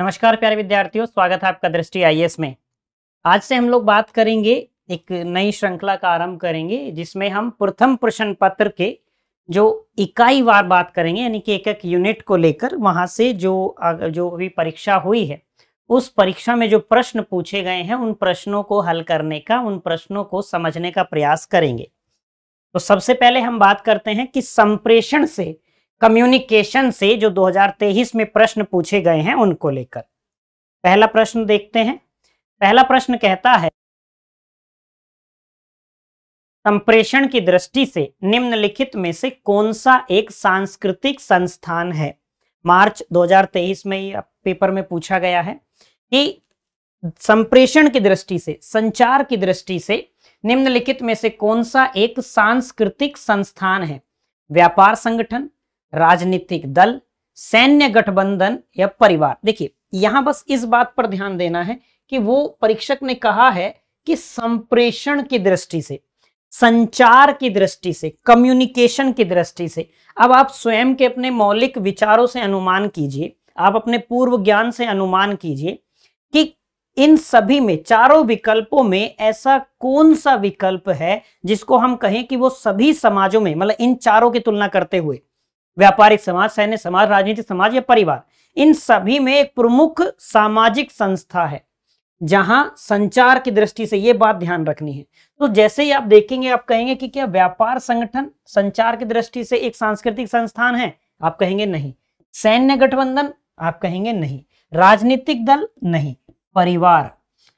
नमस्कार प्यारे विद्यार्थियों स्वागत है आपका दृष्टि आईएएस में आज से हम लोग बात करेंगे एक नई श्रृंखला का आरंभ करेंगे जिसमें हम प्रथम प्रश्न पत्र के जो इकाई वार बात करेंगे यानी कि एक एक यूनिट को लेकर वहां से जो जो अभी परीक्षा हुई है उस परीक्षा में जो प्रश्न पूछे गए हैं उन प्रश्नों को हल करने का उन प्रश्नों को समझने का प्रयास करेंगे तो सबसे पहले हम बात करते हैं कि संप्रेषण से कम्युनिकेशन से जो 2023 में प्रश्न पूछे गए हैं उनको लेकर पहला प्रश्न देखते हैं पहला प्रश्न कहता है संप्रेषण की दृष्टि से निम्नलिखित में से कौन सा एक सांस्कृतिक संस्थान है मार्च 2023 में ये पेपर में पूछा गया है कि संप्रेषण की दृष्टि से संचार की दृष्टि से निम्नलिखित में से कौन सा एक सांस्कृतिक संस्थान है व्यापार संगठन राजनीतिक दल सैन्य गठबंधन या परिवार देखिए यहां बस इस बात पर ध्यान देना है कि वो परीक्षक ने कहा है कि संप्रेषण की दृष्टि से संचार की दृष्टि से कम्युनिकेशन की दृष्टि से अब आप स्वयं के अपने मौलिक विचारों से अनुमान कीजिए आप अपने पूर्व ज्ञान से अनुमान कीजिए कि इन सभी में चारों विकल्पों में ऐसा कौन सा विकल्प है जिसको हम कहें कि वो सभी समाजों में मतलब इन चारों की तुलना करते हुए व्यापारिक समाज सैन्य समाज राजनीतिक समाज या परिवार इन सभी में एक प्रमुख सामाजिक संस्था है जहां संचार की दृष्टि से ये बात ध्यान रखनी है तो जैसे ही आप देखेंगे आप कहेंगे कि क्या व्यापार संगठन संचार की दृष्टि से एक सांस्कृतिक संस्थान है आप कहेंगे नहीं सैन्य गठबंधन आप कहेंगे नहीं राजनीतिक दल नहीं परिवार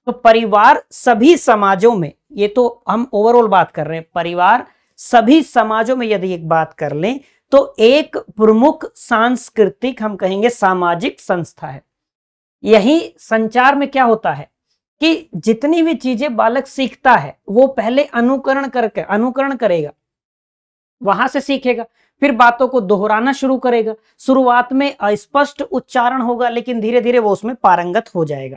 तो परिवार सभी समाजों में ये तो हम ओवरऑल बात कर रहे हैं परिवार सभी समाजों में यदि एक बात कर लें तो एक प्रमुख सांस्कृतिक हम कहेंगे सामाजिक संस्था है यही संचार में क्या होता है कि जितनी भी चीजें बालक सीखता है वो पहले अनुकरण करके अनुकरण करेगा वहां से सीखेगा फिर बातों को दोहराना शुरू करेगा शुरुआत में अस्पष्ट उच्चारण होगा लेकिन धीरे धीरे वो उसमें पारंगत हो जाएगा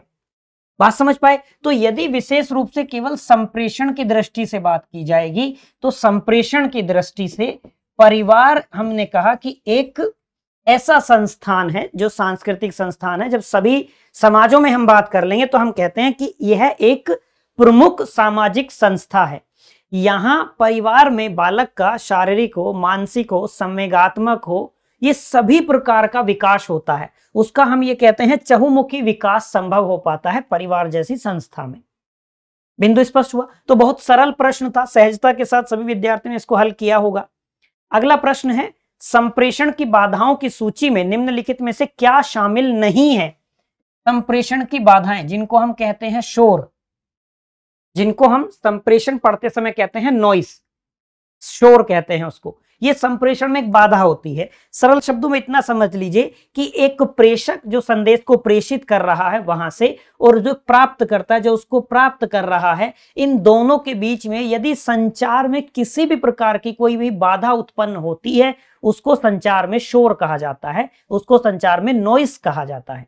बात समझ पाए तो यदि विशेष रूप से केवल संप्रेषण की दृष्टि से बात की जाएगी तो संप्रेषण की दृष्टि से परिवार हमने कहा कि एक ऐसा संस्थान है जो सांस्कृतिक संस्थान है जब सभी समाजों में हम बात कर लेंगे तो हम कहते हैं कि यह एक प्रमुख सामाजिक संस्था है यहाँ परिवार में बालक का शारीरिक हो मानसिक हो संवेगात्मक हो ये सभी प्रकार का विकास होता है उसका हम ये कहते हैं चहुमुखी विकास संभव हो पाता है परिवार जैसी संस्था में बिंदु स्पष्ट हुआ तो बहुत सरल प्रश्न था सहजता के साथ सभी विद्यार्थियों ने इसको हल किया होगा अगला प्रश्न है संप्रेषण की बाधाओं की सूची में निम्नलिखित में से क्या शामिल नहीं है संप्रेषण की बाधाएं जिनको हम कहते हैं शोर जिनको हम संप्रेषण पढ़ते समय कहते हैं नॉइस शोर कहते हैं उसको ये संप्रेषण में एक बाधा होती है सरल शब्दों में इतना समझ लीजिए कि एक प्रेषक जो संदेश को प्रेषित कर रहा है वहां से और जो प्राप्त करता है जो उसको प्राप्त कर रहा है इन दोनों के बीच में यदि संचार में किसी भी प्रकार की कोई भी बाधा उत्पन्न होती है उसको संचार में शोर कहा जाता है उसको संचार में नॉइस कहा जाता है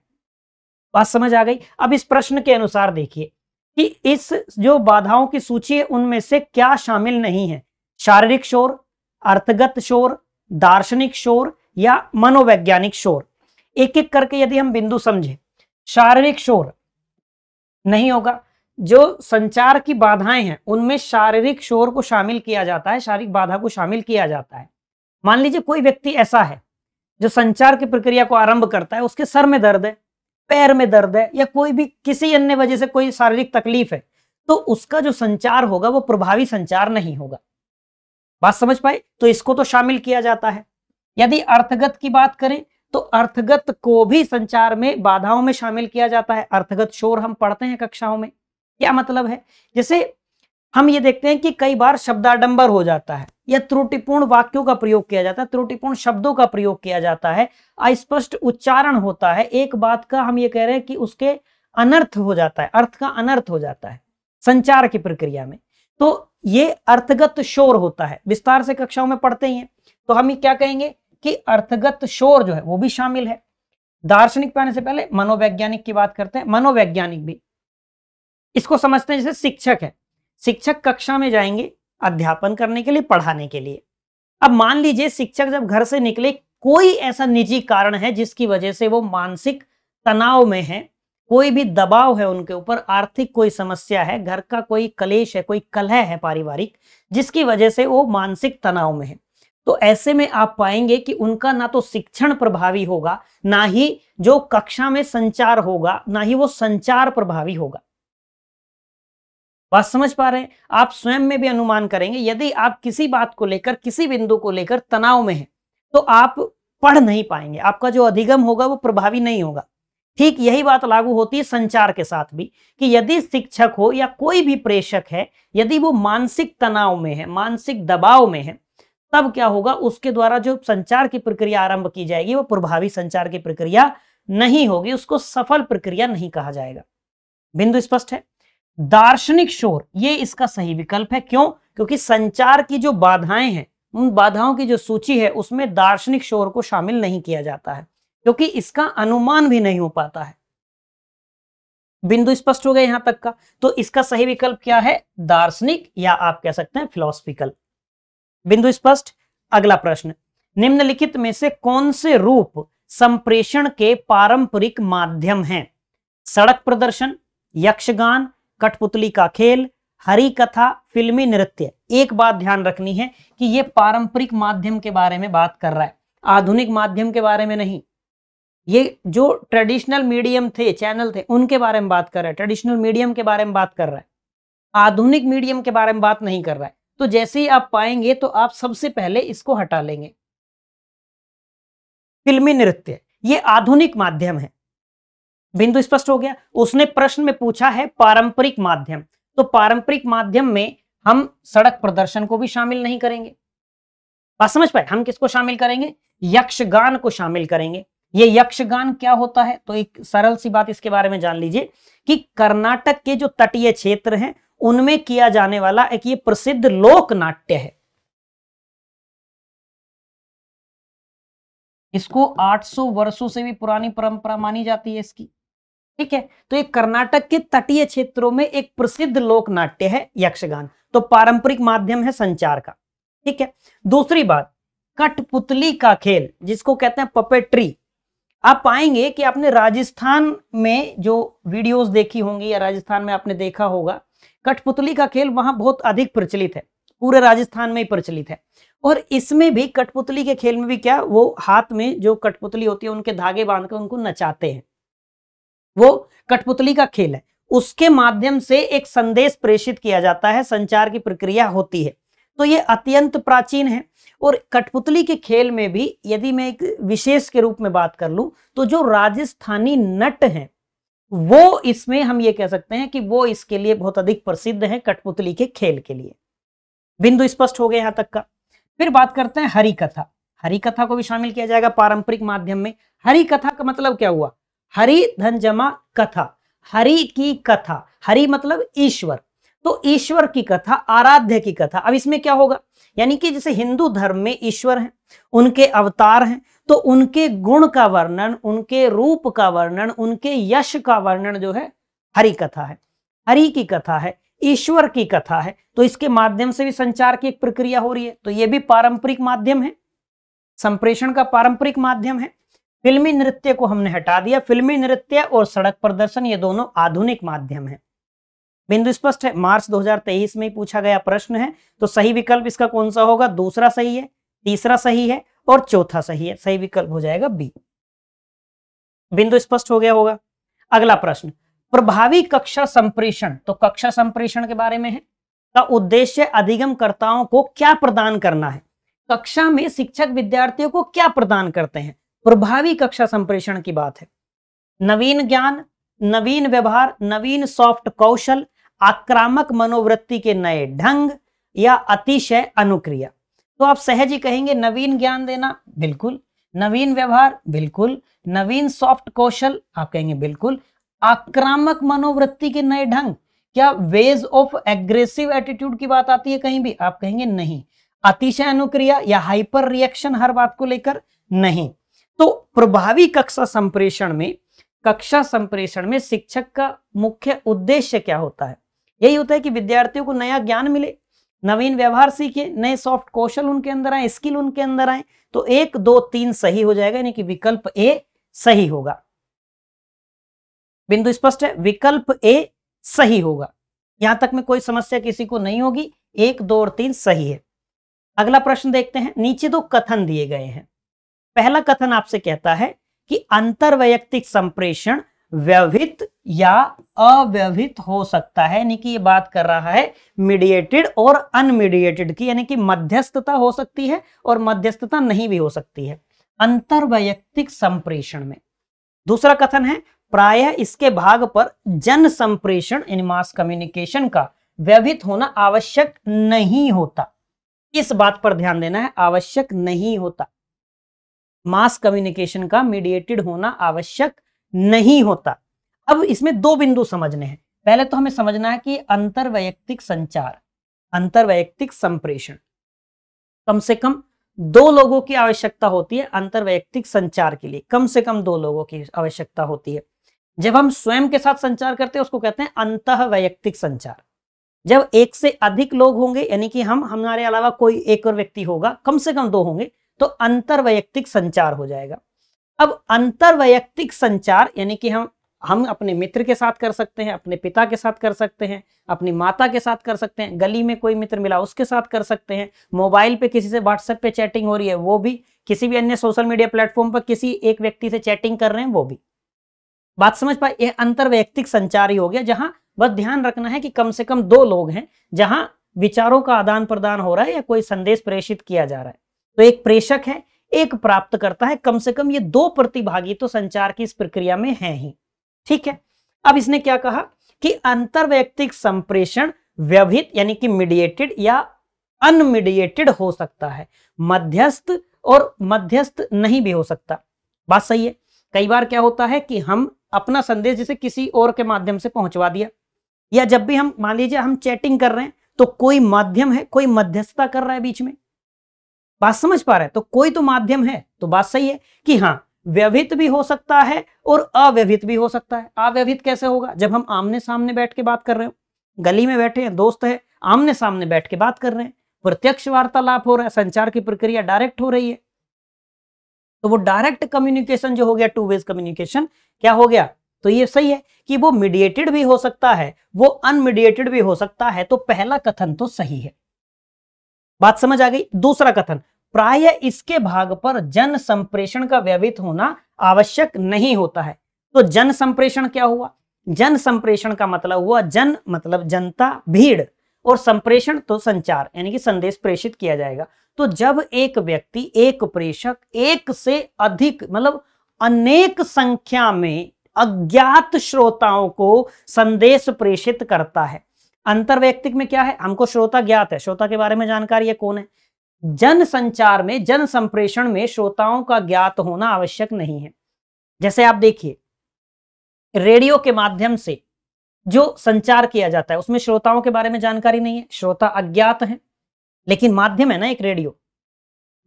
बात समझ आ गई अब इस प्रश्न के अनुसार देखिए कि इस जो बाधाओं की सूची है उनमें से क्या शामिल नहीं है शारीरिक शोर अर्थगत शोर दार्शनिक शोर या मनोवैज्ञानिक शोर एक एक करके यदि हम बिंदु समझे शारीरिक शोर नहीं होगा जो संचार की बाधाएं हैं उनमें शारीरिक शोर को शामिल किया जाता है शारीरिक बाधा को शामिल किया जाता है मान लीजिए कोई व्यक्ति ऐसा है जो संचार की प्रक्रिया को आरंभ करता है उसके सर में दर्द है पैर में दर्द है या कोई भी किसी अन्य वजह से कोई शारीरिक तकलीफ है तो उसका जो संचार होगा वो प्रभावी संचार नहीं होगा बात समझ पाए तो इसको तो शामिल किया जाता है यदि अर्थगत की बात करें तो अर्थगत को भी संचार में बाधाओं में शामिल किया जाता है अर्थगत शोर हम पढ़ते हैं कक्षाओं में क्या मतलब है जैसे हम ये देखते हैं कि कई बार शब्दाडंबर हो जाता है या त्रुटिपूर्ण वाक्यों का प्रयोग किया जाता है त्रुटिपूर्ण शब्दों का प्रयोग किया जाता है अस्पष्ट उच्चारण होता है एक बात का हम ये कह रहे हैं कि उसके अनर्थ हो जाता है अर्थ का अनर्थ हो जाता है संचार की प्रक्रिया में तो ये अर्थगत शोर होता है विस्तार से कक्षाओं में पढ़ते ही हैं तो हम क्या कहेंगे कि अर्थगत शोर जो है वो भी शामिल है दार्शनिक पाने से पहले मनोवैज्ञानिक की बात करते हैं मनोवैज्ञानिक भी इसको समझते हैं जैसे शिक्षक है शिक्षक कक्षा में जाएंगे अध्यापन करने के लिए पढ़ाने के लिए अब मान लीजिए शिक्षक जब घर से निकले कोई ऐसा निजी कारण है जिसकी वजह से वो मानसिक तनाव में है कोई भी दबाव है उनके ऊपर आर्थिक कोई समस्या है घर का कोई कलेश है कोई कलह है पारिवारिक जिसकी वजह से वो मानसिक तनाव में है तो ऐसे में आप पाएंगे कि उनका ना तो शिक्षण प्रभावी होगा ना ही जो कक्षा में संचार होगा ना ही वो संचार प्रभावी होगा बात समझ पा रहे हैं आप स्वयं में भी अनुमान करेंगे यदि आप किसी बात को लेकर किसी बिंदु को लेकर तनाव में है तो आप पढ़ नहीं पाएंगे आपका जो अधिगम होगा वो प्रभावी नहीं होगा ठीक यही बात लागू होती है संचार के साथ भी कि यदि शिक्षक हो या कोई भी प्रेषक है यदि वो मानसिक तनाव में है मानसिक दबाव में है तब क्या होगा उसके द्वारा जो संचार की प्रक्रिया आरंभ की जाएगी वो प्रभावी संचार की प्रक्रिया नहीं होगी उसको सफल प्रक्रिया नहीं कहा जाएगा बिंदु स्पष्ट है दार्शनिक शोर ये इसका सही विकल्प है क्यों क्योंकि संचार की जो बाधाएं हैं उन बाधाओं की जो सूची है उसमें दार्शनिक शोर को शामिल नहीं किया जाता है क्योंकि इसका अनुमान भी नहीं हो पाता है बिंदु स्पष्ट हो गया यहां तक का तो इसका सही विकल्प क्या है दार्शनिक या आप कह सकते हैं फिलोसफिकल बिंदु स्पष्ट अगला प्रश्न निम्नलिखित में से कौन से रूप संप्रेषण के पारंपरिक माध्यम हैं सड़क प्रदर्शन यक्षगान कठपुतली का खेल हरी कथा फिल्मी नृत्य एक बात ध्यान रखनी है कि यह पारंपरिक माध्यम के बारे में बात कर रहा है आधुनिक माध्यम के बारे में नहीं ये जो ट्रेडिशनल मीडियम थे चैनल थे उनके बारे में बात कर रहा है ट्रेडिशनल मीडियम के बारे में बात कर रहा है आधुनिक मीडियम के बारे में बात नहीं कर रहा है तो जैसे ही आप पाएंगे तो आप सबसे पहले इसको हटा लेंगे फिल्मी नृत्य ये आधुनिक माध्यम है बिंदु स्पष्ट हो गया उसने प्रश्न में पूछा है पारंपरिक माध्यम तो पारंपरिक माध्यम में हम सड़क प्रदर्शन को भी शामिल नहीं करेंगे समझ पाए हम किसको शामिल करेंगे यक्षगान को शामिल करेंगे ये यक्षगान क्या होता है तो एक सरल सी बात इसके बारे में जान लीजिए कि कर्नाटक के जो तटीय क्षेत्र हैं उनमें किया जाने वाला एक ये प्रसिद्ध लोक नाट्य है इसको 800 वर्षों से भी पुरानी परंपरा मानी जाती है इसकी ठीक है तो ये कर्नाटक के तटीय क्षेत्रों में एक प्रसिद्ध लोक नाट्य है यक्षगान तो पारंपरिक माध्यम है संचार का ठीक है दूसरी बात कठपुतली का खेल जिसको कहते हैं पपेट्री आप पाएंगे कि आपने राजस्थान में जो वीडियोस देखी होंगी या राजस्थान में आपने देखा होगा कठपुतली का खेल वहां बहुत अधिक प्रचलित है पूरे राजस्थान में ही प्रचलित है और इसमें भी कठपुतली के खेल में भी क्या वो हाथ में जो कठपुतली होती है उनके धागे बांध उनको नचाते हैं वो कठपुतली का खेल है उसके माध्यम से एक संदेश प्रेषित किया जाता है संचार की प्रक्रिया होती है तो ये अत्यंत प्राचीन है और कठपुतली के खेल में भी यदि मैं एक विशेष के रूप में बात कर लूं तो जो राजस्थानी नट हैं वो इसमें हम ये कह सकते हैं कि वो इसके लिए बहुत अधिक प्रसिद्ध है कठपुतली के खेल के लिए बिंदु स्पष्ट हो गया यहां तक का फिर बात करते हैं हरी कथा हरी कथा को भी शामिल किया जाएगा पारंपरिक माध्यम में हरी कथा का मतलब क्या हुआ हरी धन जमा कथा हरी की कथा हरी मतलब ईश्वर तो ईश्वर की कथा आराध्य की कथा अब इसमें क्या होगा यानी कि जैसे हिंदू धर्म में ईश्वर हैं उनके अवतार हैं तो उनके गुण का वर्णन उनके रूप का वर्णन उनके यश का वर्णन जो है हरि कथा है हरि की कथा है ईश्वर की कथा है तो इसके माध्यम से भी संचार की एक प्रक्रिया हो रही है तो यह भी पारंपरिक माध्यम है संप्रेषण का पारंपरिक माध्यम है फिल्मी नृत्य को हमने हटा दिया फिल्मी नृत्य और सड़क प्रदर्शन ये दोनों आधुनिक माध्यम है बिंदु स्पष्ट है मार्च 2023 में पूछा गया प्रश्न है तो सही विकल्प इसका कौन सा होगा दूसरा सही है तीसरा सही है और चौथा सही है सही विकल्प हो जाएगा बी बिंदु स्पष्ट हो गया होगा अगला प्रश्न प्रभावी कक्षा संप्रेषण तो कक्षा संप्रेषण के बारे में है का उद्देश्य अधिगमकर्ताओं को क्या प्रदान करना है कक्षा में शिक्षक विद्यार्थियों को क्या प्रदान करते हैं प्रभावी कक्षा संप्रेषण की बात है नवीन ज्ञान नवीन व्यवहार नवीन सॉफ्ट कौशल आक्रामक मनोवृत्ति के नए ढंग या अतिशय अनुक्रिया तो आप सहज ही कहेंगे नवीन ज्ञान देना बिल्कुल नवीन व्यवहार बिल्कुल नवीन सॉफ्ट कौशल आप कहेंगे बिल्कुल आक्रामक मनोवृत्ति के नए ढंग क्या वेज ऑफ एग्रेसिव एटीट्यूड की बात आती है कहीं भी आप कहेंगे नहीं अतिशय अनुक्रिया या हाइपर रिएक्शन हर बात को लेकर नहीं तो प्रभावी कक्षा संप्रेषण में कक्षा संप्रेषण में शिक्षक का मुख्य उद्देश्य क्या होता है यही होता है कि विद्यार्थियों को नया ज्ञान मिले नवीन व्यवहार सीखे नए सॉफ्ट कौशल उनके अंदर आए स्किल उनके अंदर आए तो एक दो तीन सही हो जाएगा यानी कि विकल्प ए सही होगा बिंदु स्पष्ट है विकल्प ए सही होगा यहां तक में कोई समस्या किसी को नहीं होगी एक दो और तीन सही है अगला प्रश्न देखते हैं नीचे दो कथन दिए गए हैं पहला कथन आपसे कहता है कि अंतर्वैयक्तिक संप्रेषण व्यवहित या अव्यवहित हो सकता है यानी कि ये बात कर रहा है मीडिएटेड और अनमीडिएटेड की यानी कि मध्यस्थता हो सकती है और मध्यस्थता नहीं भी हो सकती है वैयक्तिक संप्रेषण में दूसरा कथन है प्रायः इसके भाग पर जन संप्रेषण इन मास कम्युनिकेशन का व्यवहित होना आवश्यक नहीं होता इस बात पर ध्यान देना है आवश्यक नहीं होता मास कम्युनिकेशन का मीडिएटेड होना आवश्यक नहीं होता अब इसमें दो बिंदु समझने हैं पहले तो हमें समझना है कि अंतरवैयक्तिक संचार अंतरवैयक्तिक संप्रेषण कम से कम दो लोगों की आवश्यकता होती है अंतर्वैयक्तिक संचार के लिए कम से कम दो लोगों की आवश्यकता होती है जब हम स्वयं के साथ संचार करते हैं उसको कहते हैं अंत वैयक्तिक संचार जब एक से अधिक लोग होंगे यानी कि हम हमारे अलावा कोई एक और व्यक्ति होगा कम से कम दो होंगे तो अंतरवैयक्तिक संचार हो जाएगा अब अंतर वैयक्तिक संचार यानी कि हम हम अपने मित्र के साथ कर सकते हैं अपने पिता के साथ कर सकते हैं अपनी माता के साथ कर सकते हैं गली में कोई मित्र मिला उसके साथ कर सकते हैं मोबाइल पे किसी से व्हाट्सएप पे चैटिंग हो रही है वो भी किसी भी अन्य सोशल मीडिया प्लेटफॉर्म पर किसी एक व्यक्ति से चैटिंग कर रहे हैं वो भी बात समझ पाए ये अंतर वैयक्तिक संचार ही हो गया जहां बस ध्यान रखना है कि कम से कम दो लोग हैं जहां विचारों का आदान प्रदान हो रहा है या कोई संदेश प्रेषित किया जा रहा है तो एक प्रेषक है एक प्राप्त करता है कम से कम ये दो प्रतिभागी तो संचार की इस प्रक्रिया में है ही ठीक है अब इसने क्या कहा कि अंतर्वैयक्तिक संप्रेषण व्यवहित यानी कि मीडिएटेड या अनमीडिएटेड हो सकता है मध्यस्थ और मध्यस्थ नहीं भी हो सकता बात सही है कई बार क्या होता है कि हम अपना संदेश जिसे किसी और के माध्यम से पहुंचवा दिया या जब भी हम मान लीजिए हम चैटिंग कर रहे हैं तो कोई माध्यम है कोई मध्यस्थता कर रहा है बीच में बात समझ पा रहे हैं तो कोई तो माध्यम है तो बात सही है कि हाँ व्यवहित भी हो सकता है और अव्यवहित भी हो सकता है अव्यवहित कैसे होगा जब हम आमने सामने बैठ के बात कर रहे हो गली में बैठे हैं दोस्त है आमने सामने बैठ के बात कर रहे हैं प्रत्यक्ष वार्तालाप हो रहा है संचार की प्रक्रिया डायरेक्ट हो रही है तो वो डायरेक्ट कम्युनिकेशन जो हो गया टू वेज कम्युनिकेशन क्या हो गया तो ये सही है कि वो मीडिएटेड भी हो सकता है वो अनमीडिएटेड भी हो सकता है तो पहला कथन तो सही है बात समझ आ गई दूसरा कथन प्राय इसके भाग पर जन संप्रेषण का व्यवहित होना आवश्यक नहीं होता है तो जन संप्रेषण क्या हुआ जन संप्रेषण का मतलब हुआ जन मतलब जनता भीड़ और संप्रेषण तो संचार यानी कि संदेश प्रेषित किया जाएगा तो जब एक व्यक्ति एक प्रेषक एक से अधिक मतलब अनेक संख्या में अज्ञात श्रोताओं को संदेश प्रेषित करता है अंतर व्यक्तिक में क्या है हमको श्रोता ज्ञात है श्रोता के बारे में जानकारी है कौन है जन संचार में जन संप्रेषण में श्रोताओं का ज्ञात होना आवश्यक नहीं है जैसे आप देखिए रेडियो के माध्यम से जो संचार किया जाता है उसमें श्रोताओं के बारे में जानकारी नहीं है श्रोता अज्ञात है लेकिन माध्यम है ना एक रेडियो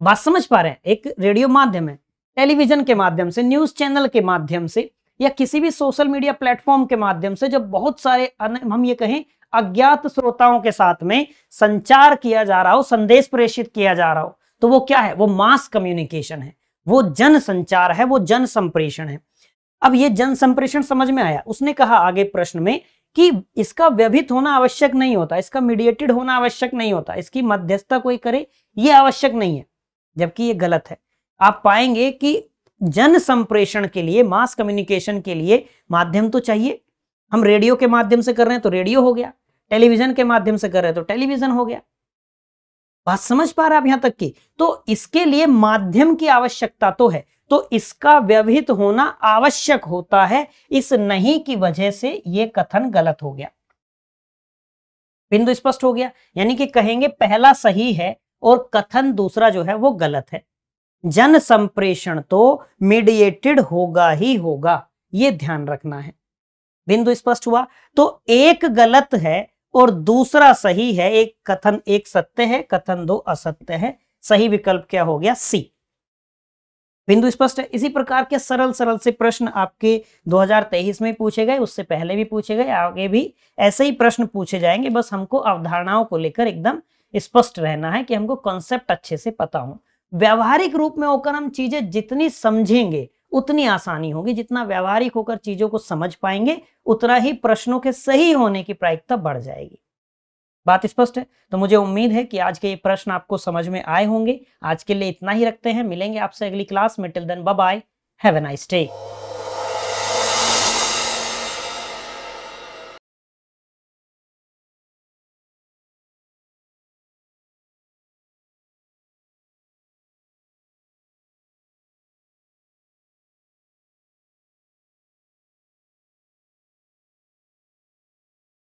बात समझ पा रहे हैं एक रेडियो माध्यम है टेलीविजन के माध्यम से न्यूज चैनल के माध्यम से या किसी भी सोशल मीडिया प्लेटफॉर्म के माध्यम से जब बहुत सारे हम ये कहें अज्ञात श्रोताओं के साथ में संचार किया जा रहा हो संदेश प्रेषित किया जा रहा हो तो वो क्या है वो मास कम्युनिकेशन है वो जन संचार है वो जन संप्रेषण है अब ये जन संप्रेषण समझ में आया उसने कहा आगे प्रश्न में कि इसका व्यभित होना आवश्यक नहीं होता इसका मीडिएटेड होना आवश्यक नहीं होता इसकी मध्यस्थता कोई करे ये आवश्यक नहीं है जबकि ये गलत है आप पाएंगे कि जन संप्रेषण के लिए मास कम्युनिकेशन के लिए माध्यम तो चाहिए हम रेडियो के माध्यम से कर रहे हैं तो रेडियो हो गया टेलीविजन के माध्यम से कर रहे हैं तो टेलीविजन हो गया बात समझ पा रहे आप यहां तक की तो इसके लिए माध्यम की आवश्यकता तो है तो इसका व्यवहित होना आवश्यक होता है इस नहीं की वजह से यह कथन गलत हो गया बिंदु स्पष्ट हो गया यानी कि कहेंगे पहला सही है और कथन दूसरा जो है वो गलत है जन संप्रेषण तो मीडिएटेड होगा ही होगा ये ध्यान रखना है बिंदु स्पष्ट हुआ तो एक गलत है और दूसरा सही है एक कथन एक सत्य है कथन दो असत्य है सही विकल्प क्या हो गया सी बिंदु स्पष्ट है इसी प्रकार के सरल सरल से प्रश्न आपके 2023 में पूछे गए उससे पहले भी पूछे गए आगे भी ऐसे ही प्रश्न पूछे जाएंगे बस हमको अवधारणाओं को लेकर एकदम स्पष्ट रहना है कि हमको कॉन्सेप्ट अच्छे से पता हो व्यावहारिक रूप में होकर हम चीजें जितनी समझेंगे उतनी आसानी होगी जितना व्यावहारिक होकर चीजों को समझ पाएंगे उतना ही प्रश्नों के सही होने की प्रायिकता बढ़ जाएगी बात स्पष्ट है तो मुझे उम्मीद है कि आज के ये प्रश्न आपको समझ में आए होंगे आज के लिए इतना ही रखते हैं मिलेंगे आपसे अगली क्लास में till then bye have a nice day